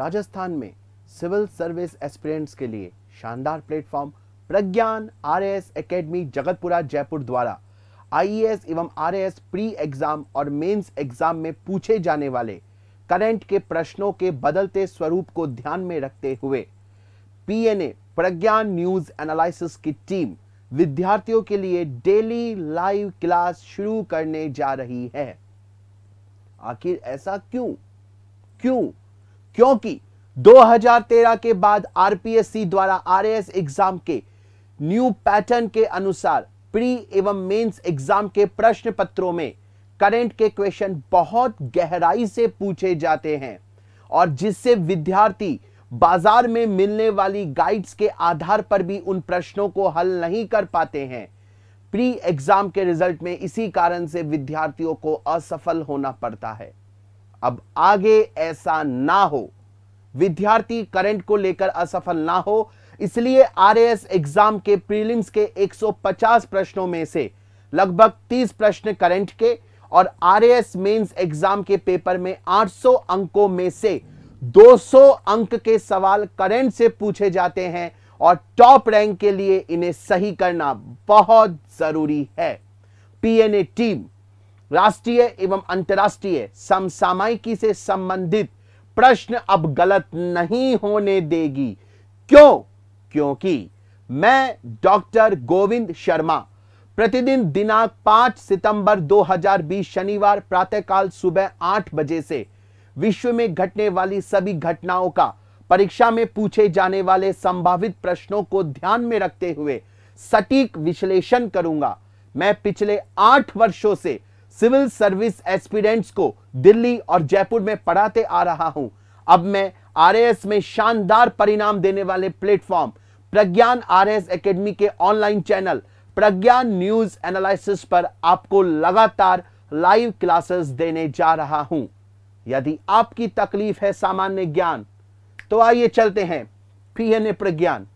राजस्थान में civil service aspirants के लिए शानदार platform Pragyan RAS academy Jagatpura Jaipur द्वारा आईएएस एवं आरएएस प्री एग्जाम और मेंस एग्जाम में पूछे जाने वाले करंट के प्रश्नों के बदलते स्वरूप को ध्यान में रखते हुए पीएनए प्रज्ञान न्यूज एनालिसिस की टीम विद्यार्थियों के लिए डेली लाइव क्लास शुरू करने जा रही है आखिर ऐसा क्यों क्यों क्योंकि 2013 के बाद आरपीएससी द्वारा आरएएस एग्जाम के न्यू पैटर्न के अनुसार प्री एवं मेंस एग्जाम के प्रश्न पत्रों में करंट के क्वेश्चन बहुत गहराई से पूछे जाते हैं और जिससे विद्यार्थी बाजार में मिलने वाली गाइड्स के आधार पर भी उन प्रश्नों को हल नहीं कर पाते हैं प्री एग्जाम के रिजल्ट में इसी कारण से विद्यार्थियों को असफल होना पड़ता है अब आगे ऐसा ना हो विद्यार्थी करंट को लेकर असफल ना हो इसलिए आरएएस एग्जाम के प्रीलिम्स के 150 प्रश्नों में से लगभग 30 प्रश्न करंट के और आरएएस मेंस एग्जाम के पेपर में 800 अंकों में से 200 अंक के सवाल करंट से पूछे जाते हैं और टॉप रैंक के लिए इन्हें सही करना बहुत जरूरी है पीएनए टीम राष्ट्रीय एवं अंतर्राष्ट्रीय समसामयिकी से संबंधित प्रश्न अब गलत नहीं होने देगी क्यों क्योंकि मैं डॉक्टर गोविंद शर्मा प्रतिदिन दिनांक 5 सितंबर 2020 शनिवार प्रातःकाल सुबह आठ बजे से विश्व में घटने वाली सभी घटनाओं का परीक्षा में पूछे जाने वाले संभावित प्रश्नों को ध्यान में रखते हुए सटीक विश्लेषण करूंगा मैं पिछले आठ वर्षों से सिविल सर्विस एस्पिरेंट्स को दिल्ली और जयपुर में पढ़ाते आ रहा हूं अब मैं आरएएस में शानदार परिणाम देने वाले प्लेटफॉर्म प्रज्ञान आरएएस एकेडमी के online channel Pragyan news analysis पर आपको लगातार लाइव क्लासेस देने जा रहा हूं यदि आपकी तकलीफ है सामान्य ज्ञान तो आइए चलते हैं पीएनए प्रज्ञान